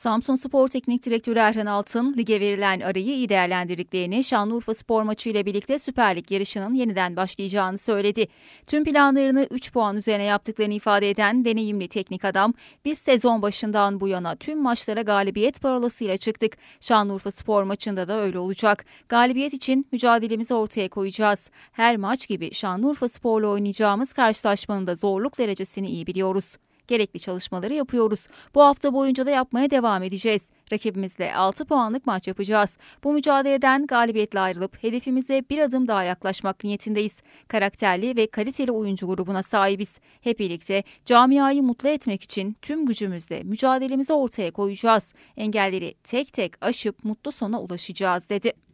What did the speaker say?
Samsun Spor Teknik Direktörü Erhan Altın, lige verilen arayı iyi değerlendirdiklerini, Şanlıurfa Spor maçı ile birlikte Süper Lig yarışının yeniden başlayacağını söyledi. Tüm planlarını 3 puan üzerine yaptıklarını ifade eden deneyimli teknik adam, biz sezon başından bu yana tüm maçlara galibiyet parolasıyla çıktık. Şanlıurfa Spor maçında da öyle olacak. Galibiyet için mücadelemizi ortaya koyacağız. Her maç gibi Şanlıurfa Spor'la oynayacağımız karşılaşmanın da zorluk derecesini iyi biliyoruz gerekli çalışmaları yapıyoruz. Bu hafta boyunca da yapmaya devam edeceğiz. Rakibimizle 6 puanlık maç yapacağız. Bu mücadeleden galibiyetle ayrılıp hedefimize bir adım daha yaklaşmak niyetindeyiz. Karakterli ve kaliteli oyuncu grubuna sahibiz. Hep birlikte camiayı mutlu etmek için tüm gücümüzle mücadelemizi ortaya koyacağız. Engelleri tek tek aşıp mutlu sona ulaşacağız dedi.